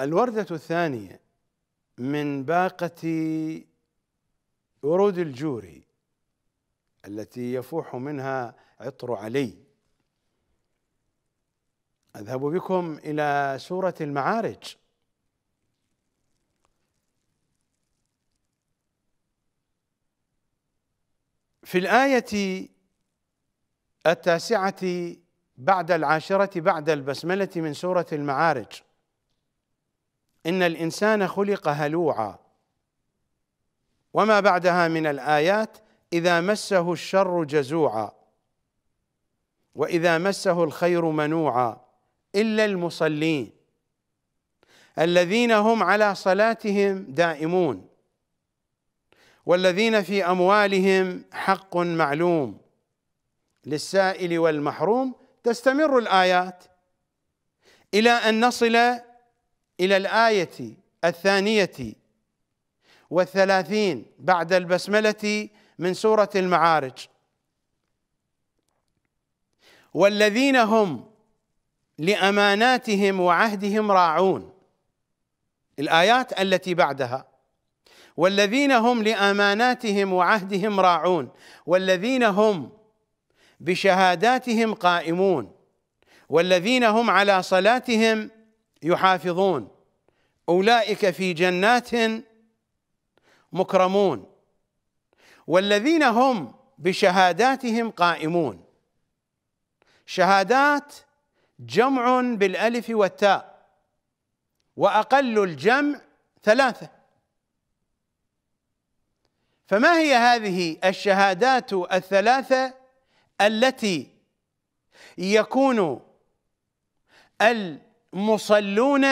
الوردة الثانية من باقة ورود الجوري التي يفوح منها عطر علي أذهب بكم إلى سورة المعارج في الآية التاسعة بعد العاشرة بعد البسملة من سورة المعارج ان الانسان خلق هلوعا وما بعدها من الايات اذا مسه الشر جزوعا واذا مسه الخير منوعا الا المصلين الذين هم على صلاتهم دائمون والذين في اموالهم حق معلوم للسائل والمحروم تستمر الايات الى ان نصل إلى الآية الثانية والثلاثين بعد البسملة من سورة المعارج والذين هم لأماناتهم وعهدهم راعون الآيات التي بعدها والذين هم لأماناتهم وعهدهم راعون والذين هم بشهاداتهم قائمون والذين هم على صلاتهم يحافظون اولئك في جنات مكرمون والذين هم بشهاداتهم قائمون شهادات جمع بالالف والتاء واقل الجمع ثلاثه فما هي هذه الشهادات الثلاثه التي يكون المصلون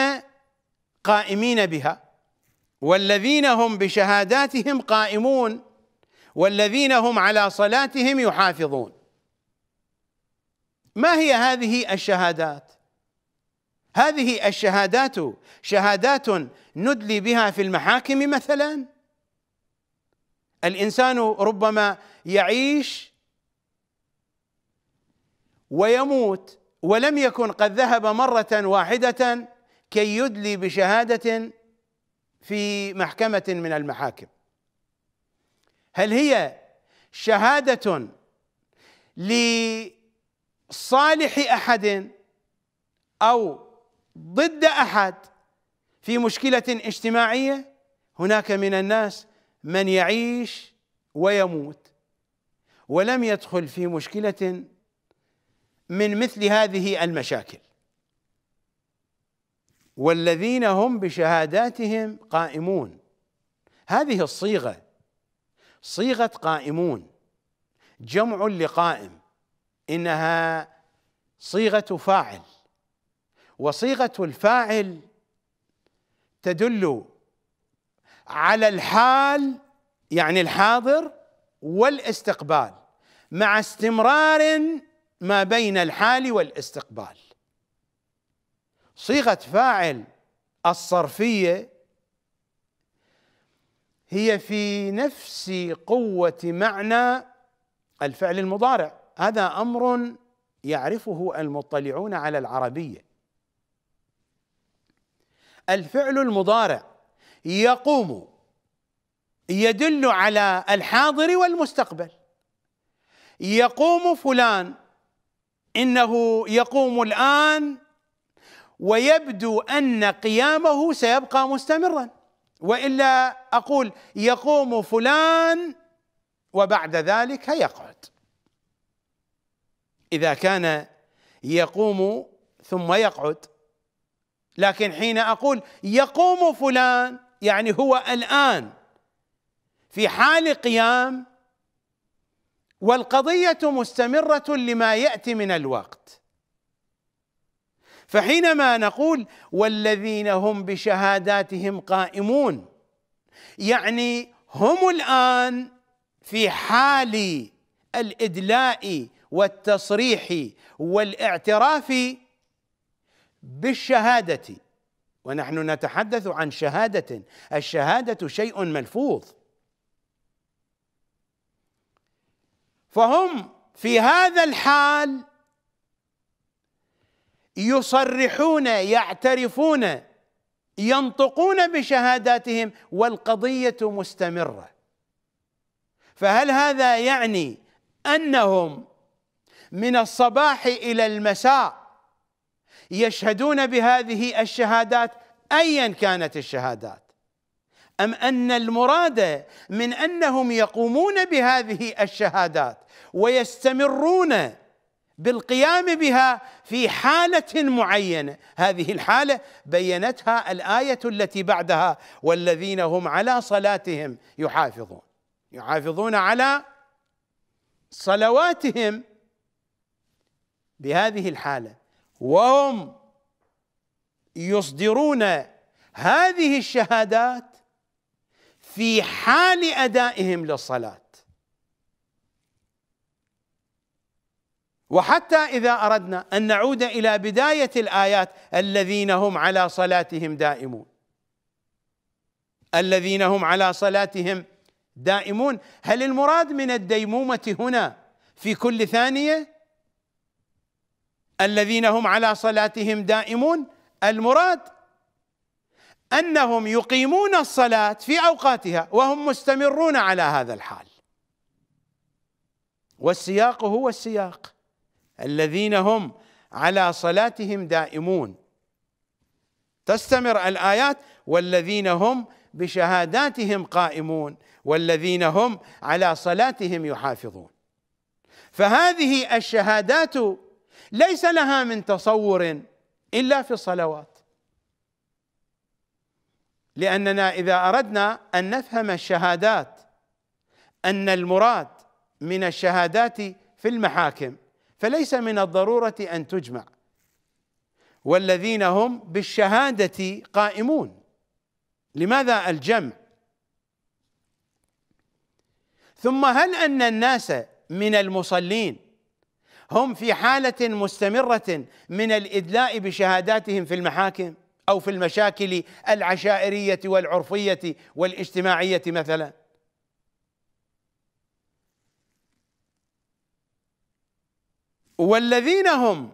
قائمين بها والذين هم بشهاداتهم قائمون والذين هم على صلاتهم يحافظون ما هي هذه الشهادات هذه الشهادات شهادات ندلي بها في المحاكم مثلا الانسان ربما يعيش ويموت ولم يكن قد ذهب مره واحده كي يدلي بشهادة في محكمة من المحاكم هل هي شهادة لصالح أحد أو ضد أحد في مشكلة اجتماعية هناك من الناس من يعيش ويموت ولم يدخل في مشكلة من مثل هذه المشاكل والذين هم بشهاداتهم قائمون هذه الصيغه صيغه قائمون جمع لقائم انها صيغه فاعل وصيغه الفاعل تدل على الحال يعني الحاضر والاستقبال مع استمرار ما بين الحال والاستقبال صيغة فاعل الصرفية هي في نفس قوة معنى الفعل المضارع هذا أمر يعرفه المطلعون على العربية الفعل المضارع يقوم يدل على الحاضر والمستقبل يقوم فلان انه يقوم الان ويبدو ان قيامه سيبقى مستمرا والا اقول يقوم فلان وبعد ذلك يقعد اذا كان يقوم ثم يقعد لكن حين اقول يقوم فلان يعني هو الان في حال قيام والقضيه مستمره لما ياتي من الوقت فحينما نقول والذين هم بشهاداتهم قائمون يعني هم الان في حال الادلاء والتصريح والاعتراف بالشهاده ونحن نتحدث عن شهاده الشهاده شيء ملفوظ فهم في هذا الحال يصرحون يعترفون ينطقون بشهاداتهم والقضيه مستمره فهل هذا يعني انهم من الصباح الى المساء يشهدون بهذه الشهادات ايا كانت الشهادات ام ان المراد من انهم يقومون بهذه الشهادات ويستمرون بالقيام بها في حالة معينة هذه الحالة بينتها الآية التي بعدها والذين هم على صلاتهم يحافظون يحافظون على صلواتهم بهذه الحالة وهم يصدرون هذه الشهادات في حال أدائهم للصلاة وحتى اذا اردنا ان نعود الى بدايه الايات الذين هم على صلاتهم دائمون الذين هم على صلاتهم دائمون هل المراد من الديمومه هنا في كل ثانيه الذين هم على صلاتهم دائمون المراد انهم يقيمون الصلاه في اوقاتها وهم مستمرون على هذا الحال والسياق هو السياق الذين هم على صلاتهم دائمون تستمر الايات والذين هم بشهاداتهم قائمون والذين هم على صلاتهم يحافظون فهذه الشهادات ليس لها من تصور الا في الصلوات لاننا اذا اردنا ان نفهم الشهادات ان المراد من الشهادات في المحاكم فليس من الضروره ان تجمع والذين هم بالشهاده قائمون لماذا الجمع ثم هل ان الناس من المصلين هم في حاله مستمره من الادلاء بشهاداتهم في المحاكم او في المشاكل العشائريه والعرفيه والاجتماعيه مثلا والذين هم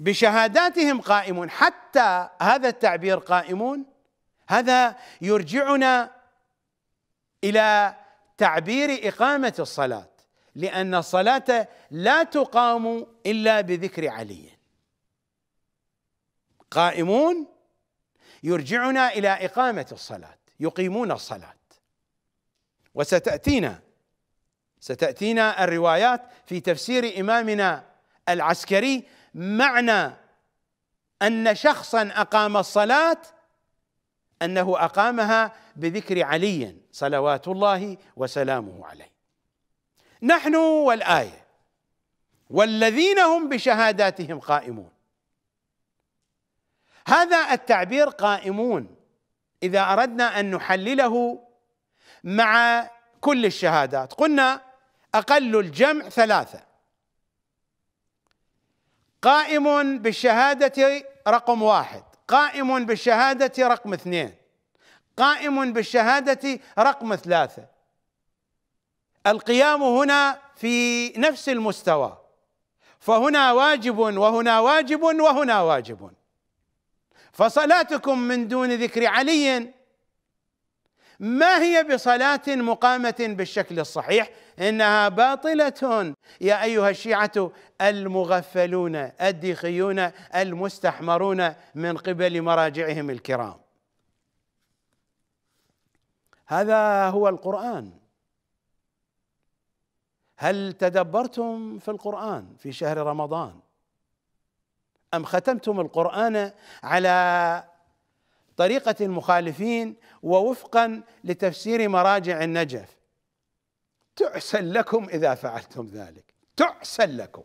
بشهاداتهم قائمون حتى هذا التعبير قائمون هذا يرجعنا الى تعبير اقامه الصلاه لان الصلاه لا تقام الا بذكر علي قائمون يرجعنا الى اقامه الصلاه يقيمون الصلاه وستاتينا ستاتينا الروايات في تفسير امامنا العسكري معنى ان شخصا اقام الصلاه انه اقامها بذكر علي صلوات الله وسلامه عليه نحن والايه والذين هم بشهاداتهم قائمون هذا التعبير قائمون اذا اردنا ان نحلله مع كل الشهادات قلنا اقل الجمع ثلاثه قائم بالشهادة رقم واحد قائم بالشهادة رقم اثنين قائم بالشهادة رقم ثلاثة القيام هنا في نفس المستوى فهنا واجب وهنا واجب وهنا واجب فصلاتكم من دون ذكر علي ما هي بصلاة مقامة بالشكل الصحيح إنها باطلة يا أيها الشيعة المغفلون الديخيون المستحمرون من قبل مراجعهم الكرام هذا هو القرآن هل تدبرتم في القرآن في شهر رمضان أم ختمتم القرآن على طريقة المخالفين ووفقا لتفسير مراجع النجف تعسل لكم إذا فعلتم ذلك تعسل لكم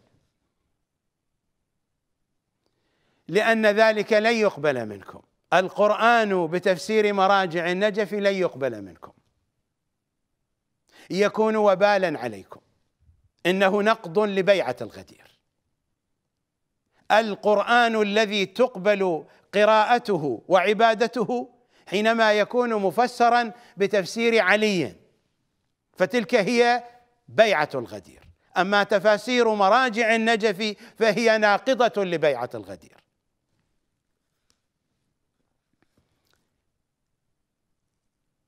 لأن ذلك لن يقبل منكم القرآن بتفسير مراجع النجف لن يقبل منكم يكون وبالا عليكم إنه نقض لبيعة الغدير القرآن الذي تقبل قراءته وعبادته حينما يكون مفسرا بتفسير علي فتلك هي بيعة الغدير أما تفاسير مراجع النجف فهي ناقضة لبيعة الغدير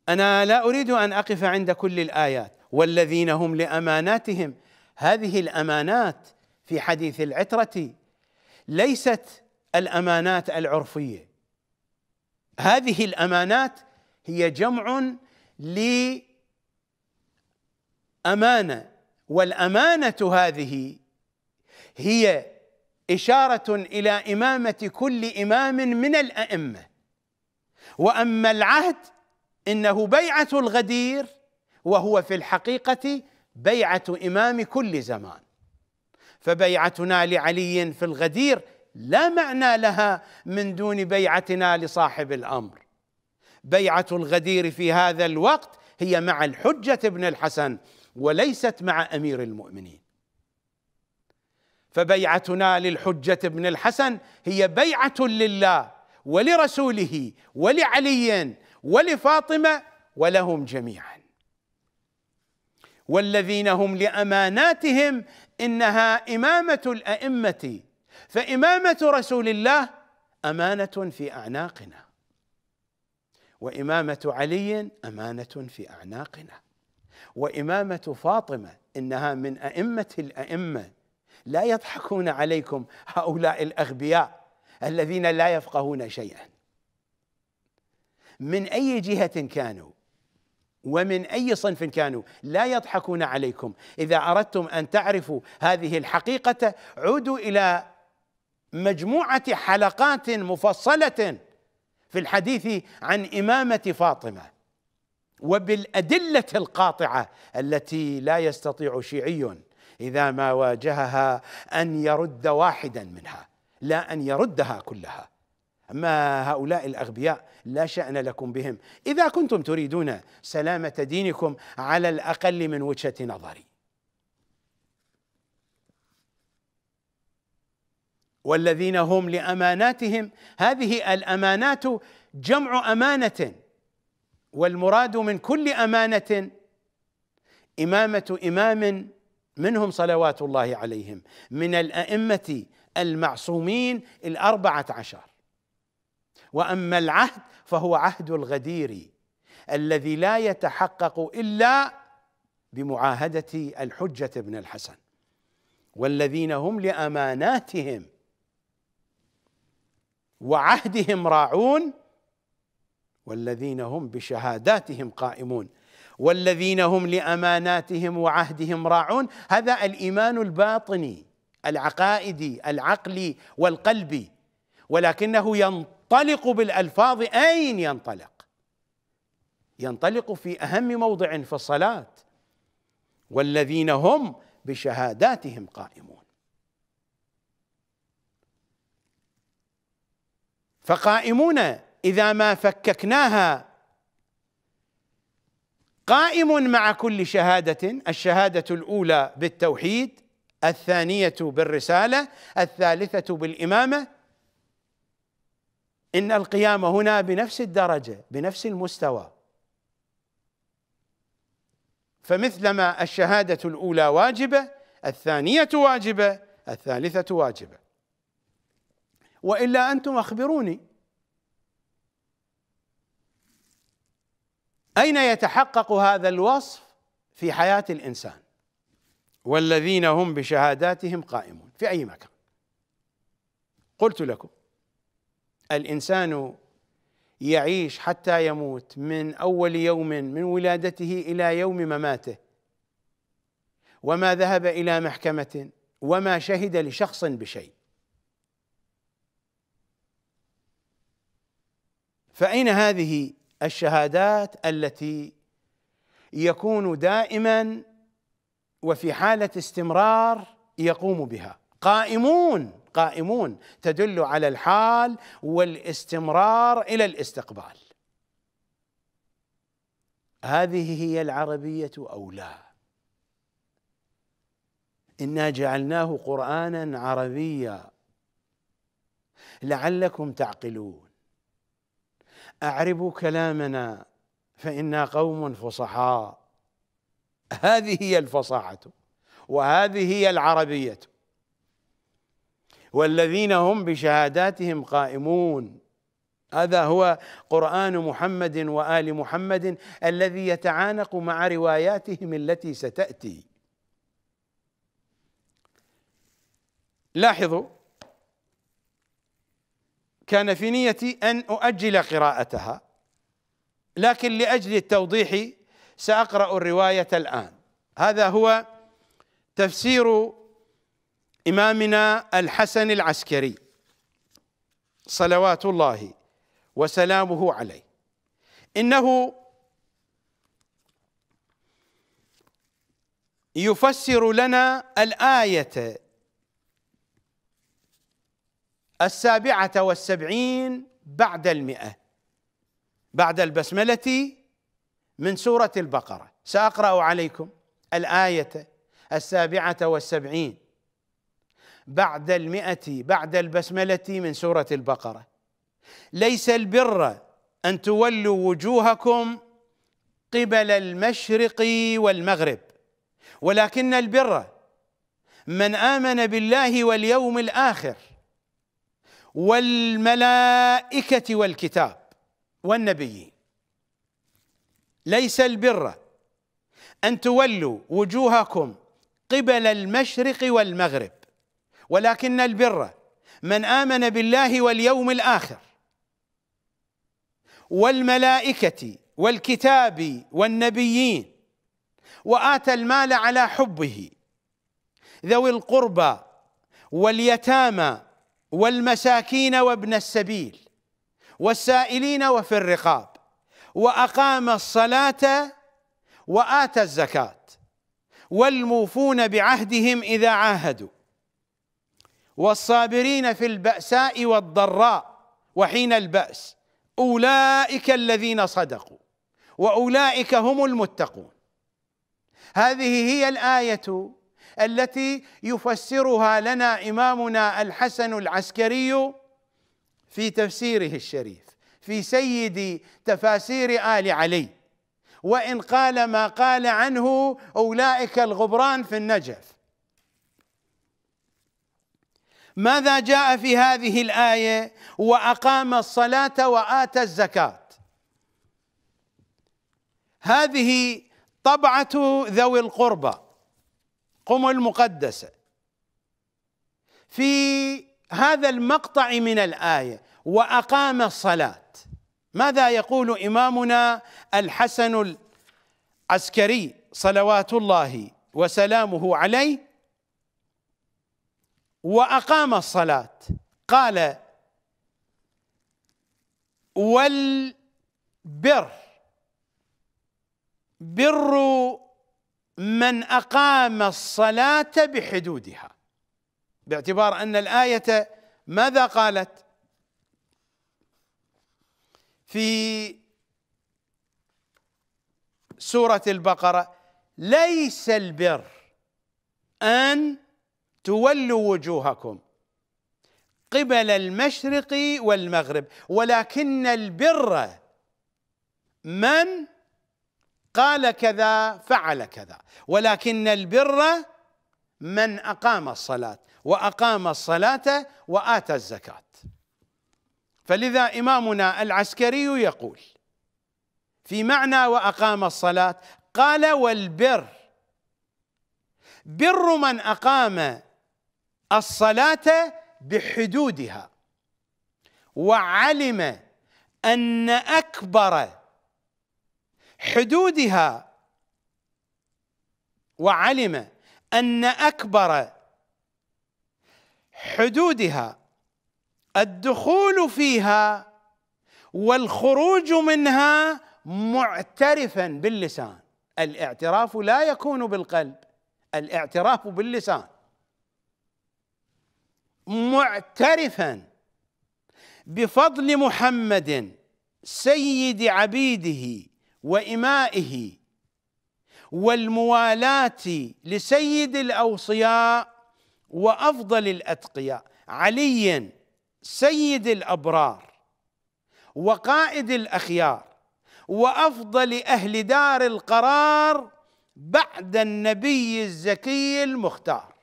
أنا لا أريد أن أقف عند كل الآيات والذين هم لأماناتهم هذه الأمانات في حديث العترة ليست الامانات العرفيه هذه الامانات هي جمع لامانه والامانه هذه هي اشاره الى امامه كل امام من الائمه واما العهد انه بيعه الغدير وهو في الحقيقه بيعه امام كل زمان فبيعتنا لعلي في الغدير لا معنى لها من دون بيعتنا لصاحب الامر بيعه الغدير في هذا الوقت هي مع الحجه بن الحسن وليست مع امير المؤمنين فبيعتنا للحجه بن الحسن هي بيعه لله ولرسوله ولعلي ولفاطمه ولهم جميعا والذين هم لاماناتهم انها امامه الائمه فامامه رسول الله امانه في اعناقنا وامامه علي امانه في اعناقنا وامامه فاطمه انها من ائمه الائمه لا يضحكون عليكم هؤلاء الاغبياء الذين لا يفقهون شيئا من اي جهه كانوا ومن اي صنف كانوا لا يضحكون عليكم اذا اردتم ان تعرفوا هذه الحقيقه عودوا الى مجموعه حلقات مفصله في الحديث عن امامه فاطمه وبالادله القاطعه التي لا يستطيع شيعي اذا ما واجهها ان يرد واحدا منها لا ان يردها كلها ما هؤلاء الأغبياء لا شأن لكم بهم إذا كنتم تريدون سلامة دينكم على الأقل من وجهة نظري والذين هم لأماناتهم هذه الأمانات جمع أمانة والمراد من كل أمانة إمامة إمام منهم صلوات الله عليهم من الأئمة المعصومين الأربعة عشر واما العهد فهو عهد الغدير الذي لا يتحقق الا بمعاهده الحجه بن الحسن والذين هم لاماناتهم وعهدهم راعون والذين هم بشهاداتهم قائمون والذين هم لاماناتهم وعهدهم راعون هذا الايمان الباطني العقائدي العقلي والقلبي ولكنه ينطق ينطلق بالالفاظ اين ينطلق؟ ينطلق في اهم موضع في الصلاه والذين هم بشهاداتهم قائمون فقائمون اذا ما فككناها قائم مع كل شهاده الشهاده الاولى بالتوحيد الثانيه بالرساله الثالثه بالامامه ان القيامه هنا بنفس الدرجه بنفس المستوى فمثلما الشهاده الاولى واجبه الثانيه واجبه الثالثه واجبه والا انتم اخبروني اين يتحقق هذا الوصف في حياه الانسان والذين هم بشهاداتهم قائمون في اي مكان قلت لكم الانسان يعيش حتى يموت من اول يوم من ولادته الى يوم مماته وما ذهب الى محكمه وما شهد لشخص بشيء فاين هذه الشهادات التي يكون دائما وفي حاله استمرار يقوم بها قائمون قائمون تدل على الحال والاستمرار الى الاستقبال هذه هي العربيه او لا انا جعلناه قرانا عربيا لعلكم تعقلون اعربوا كلامنا فانا قوم فصحاء هذه هي الفصاحه وهذه هي العربيه والذين هم بشهاداتهم قائمون هذا هو قرآن محمد وآل محمد الذي يتعانق مع رواياتهم التي ستأتي لاحظوا كان في نيتي أن أؤجل قراءتها لكن لأجل التوضيح سأقرأ الرواية الآن هذا هو تفسير إمامنا الحسن العسكري صلوات الله وسلامه عليه إنه يفسر لنا الآية السابعة والسبعين بعد المئة بعد البسملة من سورة البقرة سأقرأ عليكم الآية السابعة والسبعين بعد المئة بعد البسملة من سورة البقرة ليس البر أن تولوا وجوهكم قبل المشرق والمغرب ولكن البر من آمن بالله واليوم الآخر والملائكة والكتاب والنبيين ليس البر أن تولوا وجوهكم قبل المشرق والمغرب ولكن البر من امن بالله واليوم الاخر والملائكه والكتاب والنبيين واتى المال على حبه ذوي القربى واليتامى والمساكين وابن السبيل والسائلين وفي الرقاب واقام الصلاه واتى الزكاه والموفون بعهدهم اذا عاهدوا والصابرين في البأساء والضراء وحين البأس أولئك الذين صدقوا وأولئك هم المتقون هذه هي الآية التي يفسرها لنا إمامنا الحسن العسكري في تفسيره الشريف في سيد تفاسير آل علي وإن قال ما قال عنه أولئك الغبران في النجف ماذا جاء في هذه الايه واقام الصلاه واتى الزكاه هذه طبعه ذوي القربى قم المقدسه في هذا المقطع من الايه واقام الصلاه ماذا يقول امامنا الحسن العسكري صلوات الله وسلامه عليه واقام الصلاه قال والبر بر من اقام الصلاه بحدودها باعتبار ان الايه ماذا قالت في سوره البقره ليس البر ان تولوا وجوهكم قبل المشرق والمغرب ولكن البر من قال كذا فعل كذا ولكن البر من اقام الصلاه واقام الصلاه واتى الزكاه فلذا امامنا العسكري يقول في معنى واقام الصلاه قال والبر بر من اقام الصلاة بحدودها وعلم أن أكبر حدودها وعلم أن أكبر حدودها الدخول فيها والخروج منها معترفا باللسان الاعتراف لا يكون بالقلب الاعتراف باللسان معترفا بفضل محمد سيد عبيده وإمائه والموالاة لسيد الأوصياء وأفضل الأتقياء علي سيد الأبرار وقائد الأخيار وأفضل أهل دار القرار بعد النبي الزكي المختار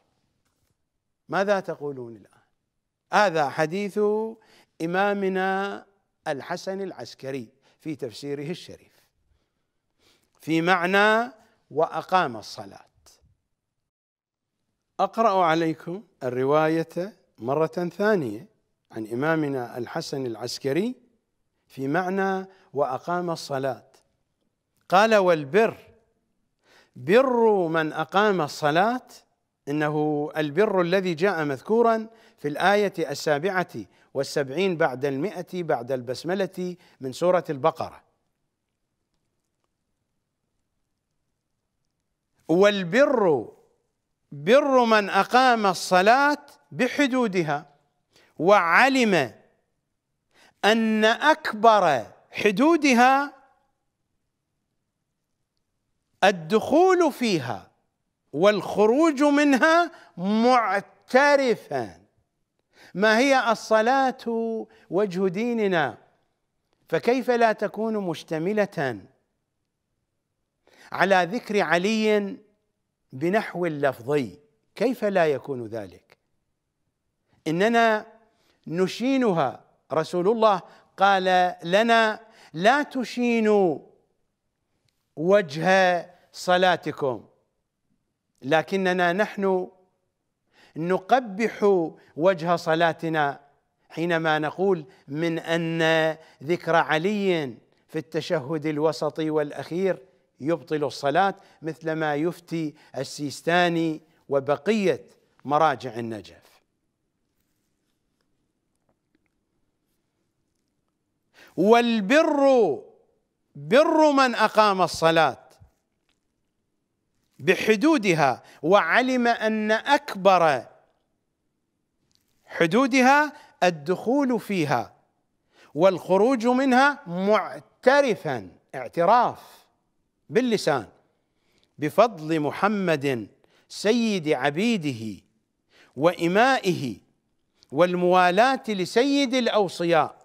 ماذا تقولون الآن هذا حديث إمامنا الحسن العسكري في تفسيره الشريف في معنى وأقام الصلاة أقرأ عليكم الرواية مرة ثانية عن إمامنا الحسن العسكري في معنى وأقام الصلاة قال والبر بر من أقام الصلاة إنه البر الذي جاء مذكورا في الآية السابعة والسبعين بعد المئة بعد البسملة من سورة البقرة والبر بر من أقام الصلاة بحدودها وعلم أن أكبر حدودها الدخول فيها والخروج منها معترفا ما هي الصلاة وجه ديننا فكيف لا تكون مشتملة على ذكر علي بنحو لفظي كيف لا يكون ذلك اننا نشينها رسول الله قال لنا لا تشينوا وجه صلاتكم لكننا نحن نقبح وجه صلاتنا حينما نقول من ان ذكر علي في التشهد الوسطي والاخير يبطل الصلاه مثلما يفتي السيستاني وبقيه مراجع النجف والبر بر من اقام الصلاه بحدودها وعلم ان اكبر حدودها الدخول فيها والخروج منها معترفا اعتراف باللسان بفضل محمد سيد عبيده وامائه والموالاه لسيد الاوصياء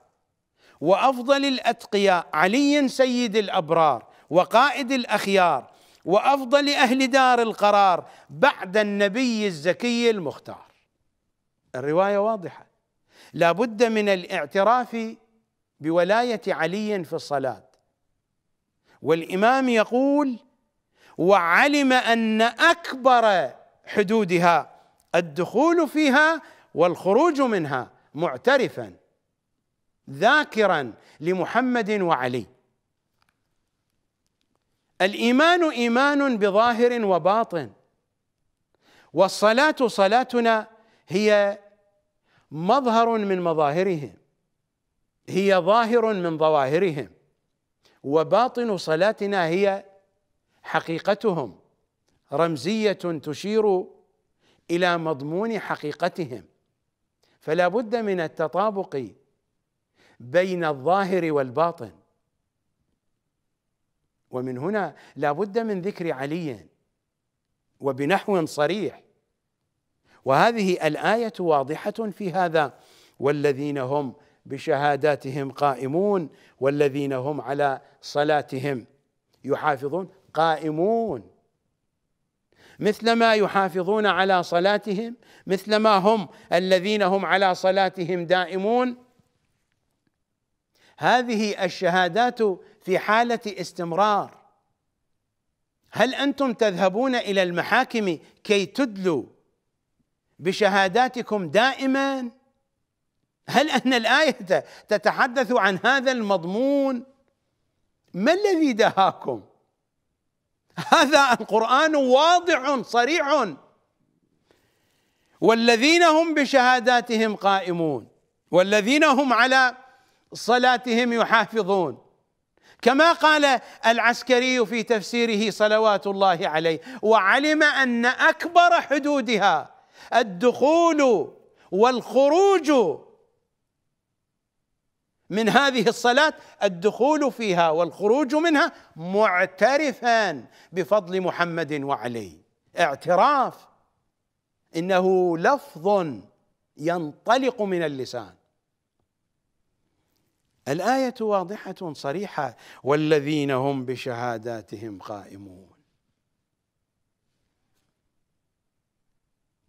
وافضل الاتقياء علي سيد الابرار وقائد الاخيار وافضل اهل دار القرار بعد النبي الزكي المختار الروايه واضحه لا بد من الاعتراف بولايه علي في الصلاه والامام يقول وعلم ان اكبر حدودها الدخول فيها والخروج منها معترفا ذاكرا لمحمد وعلي الايمان ايمان بظاهر وباطن والصلاه صلاتنا هي مظهر من مظاهرهم هي ظاهر من ظواهرهم وباطن صلاتنا هي حقيقتهم رمزيه تشير الى مضمون حقيقتهم فلا بد من التطابق بين الظاهر والباطن ومن هنا لا بد من ذكر علي وبنحو صريح وهذه الايه واضحه في هذا والذين هم بشهاداتهم قائمون والذين هم على صلاتهم يحافظون قائمون مثلما يحافظون على صلاتهم مثلما هم الذين هم على صلاتهم دائمون هذه الشهادات في حاله استمرار هل انتم تذهبون الى المحاكم كي تدلوا بشهاداتكم دائما هل ان الايه تتحدث عن هذا المضمون ما الذي دهاكم هذا القران واضح صريح والذين هم بشهاداتهم قائمون والذين هم على صلاتهم يحافظون كما قال العسكري في تفسيره صلوات الله عليه وعلم ان اكبر حدودها الدخول والخروج من هذه الصلاه الدخول فيها والخروج منها معترفا بفضل محمد وعلي اعتراف انه لفظ ينطلق من اللسان الايه واضحه صريحه والذين هم بشهاداتهم قائمون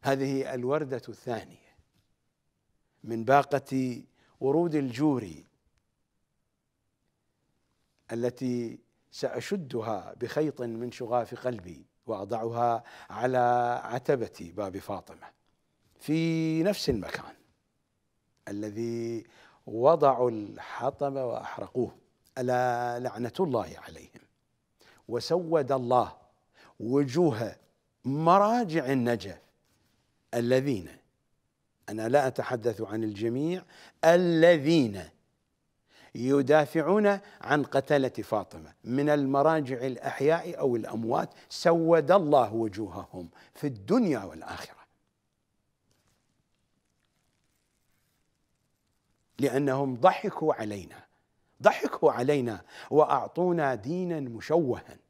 هذه الورده الثانيه من باقه ورود الجوري التي ساشدها بخيط من شغاف قلبي واضعها على عتبه باب فاطمه في نفس المكان الذي وضعوا الحطب واحرقوه الا لعنه الله عليهم وسود الله وجوه مراجع النجف الذين انا لا اتحدث عن الجميع الذين يدافعون عن قتله فاطمه من المراجع الاحياء او الاموات سود الله وجوههم في الدنيا والاخره لأنهم ضحكوا علينا ضحكوا علينا وأعطونا دينا مشوها